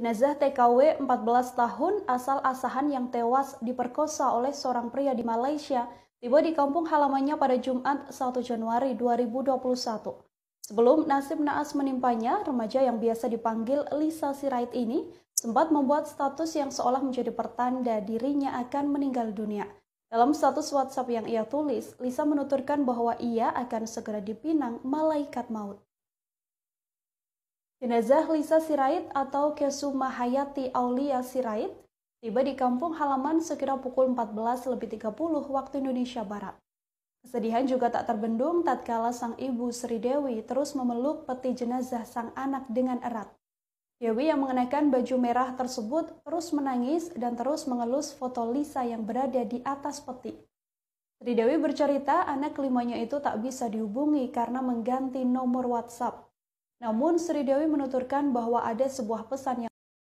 Jenazah TKW 14 tahun asal Asahan yang tewas diperkosa oleh seorang pria di Malaysia tiba di kampung halamannya pada Jumat 1 Januari 2021. Sebelum nasib naas menimpanya, remaja yang biasa dipanggil Lisa Sirait ini sempat membuat status yang seolah menjadi pertanda dirinya akan meninggal dunia. Dalam status WhatsApp yang ia tulis, Lisa menuturkan bahwa ia akan segera dipinang malaikat maut. Jenazah Lisa Sirait atau Kesuma Hayati Aulia Sirait tiba di kampung halaman sekitar pukul 14.30 waktu Indonesia Barat. Kesedihan juga tak terbendung tatkala sang ibu Sri Dewi terus memeluk peti jenazah sang anak dengan erat. Dewi yang mengenakan baju merah tersebut terus menangis dan terus mengelus foto Lisa yang berada di atas peti. Sri Dewi bercerita anak kelimanya itu tak bisa dihubungi karena mengganti nomor WhatsApp. Namun Sri Dewi menuturkan bahwa ada sebuah pesan yang